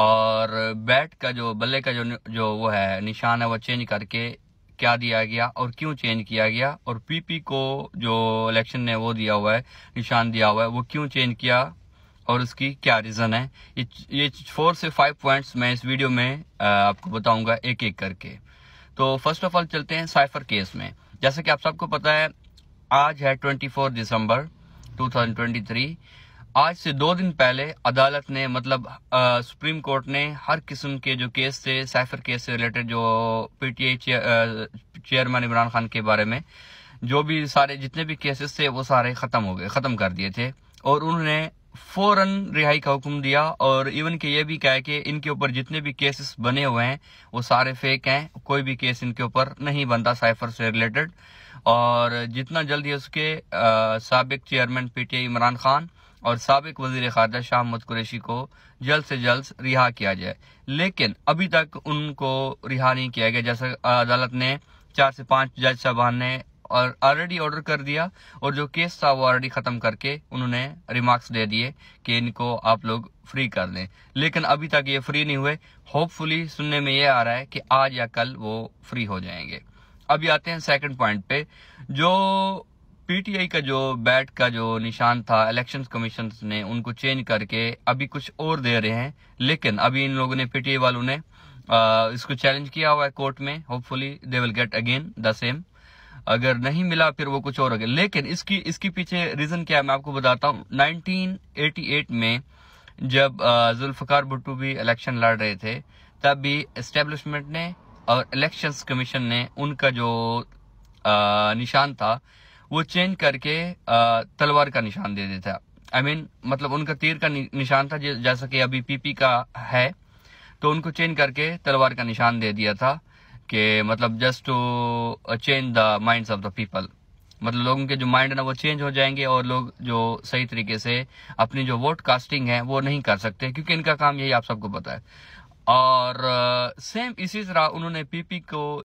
और बैट का जो बल्ले का जो जो वो है निशान है वो चेंज करके क्या दिया गया और क्यों चेंज किया गया और पीपी को जो इलेक्शन ने वो दिया हुआ है निशान दिया हुआ है वो क्यों चेंज किया और उसकी क्या रीज़न है ये ये फोर से फाइव पॉइंट्स मैं इस वीडियो में आपको बताऊंगा एक एक करके तो फर्स्ट ऑफ ऑल चलते हैं साइफर केस में जैसा कि आप सबको पता है आज है ट्वेंटी दिसंबर टू आज से दो दिन पहले अदालत ने मतलब आ, सुप्रीम कोर्ट ने हर किस्म के जो केस से साइफर केस से रिलेटेड जो पीटीआई चेयरमैन इमरान खान के बारे में जो भी सारे जितने भी केसेस थे वो सारे खत्म हो गए खत्म कर दिए थे और उन्होंने फौरन रिहाई का हुक्म दिया और इवन के ये भी कहा कि इनके ऊपर जितने भी केसेस बने हुए हैं वो सारे फेक हैं कोई भी केस इनके ऊपर नहीं बनता साइफर से रिलेटेड और जितना जल्दी उसके सबक चेयरमैन पीटीआई इमरान खान और सबक वजीर खारजा शाह महमूद कुरैशी को जल्द से जल्द रिहा किया जाए लेकिन अभी तक उनको रिहा नहीं किया गया जैसा अदालत ने चार से पांच जज साहबान ने और ऑलरेडी ऑर्डर कर दिया और जो केस था वो ऑलरेडी खत्म करके उन्होंने रिमार्क्स दे दिए कि इनको आप लोग फ्री कर दें लेकिन अभी तक ये फ्री नहीं हुए होपफुली सुनने में ये आ रहा है कि आज या कल वो फ्री हो जाएंगे अभी आते हैं सेकंड पॉइंट पे जो पीटीआई का जो बैट का जो निशान था इलेक्शन कमीशन ने उनको चेंज करके अभी कुछ और दे रहे हैं लेकिन अभी इन लोगों ने पीटीआई वालों ने आ, इसको चैलेंज किया हुआ है कोर्ट में hopefully they will get again the same अगर नहीं मिला फिर वो कुछ और लेकिन इसकी इसके पीछे रीजन क्या है मैं आपको बताता हूँ नाइनटीन में जब जुल्फकार भुट्टू भी इलेक्शन लड़ रहे थे तब भी एस्टेब्लिशमेंट ने और इलेक्शंस कमीशन ने उनका जो आ, निशान था वो चेंज करके तलवार का निशान दे देता आई I मीन mean, मतलब उनका तीर का निशान था जैसा कि अभी पीपी का है तो उनको चेंज करके तलवार का निशान दे दिया था कि मतलब just to change the mind of the people मतलब लोगों के जो माइंड है ना वो चेंज हो जाएंगे और लोग जो सही तरीके से अपनी जो वोट कास्टिंग है वो नहीं कर सकते क्योंकि इनका काम यही आप सबको पता है और सेम uh, इसी तरह उन्होंने पीपी को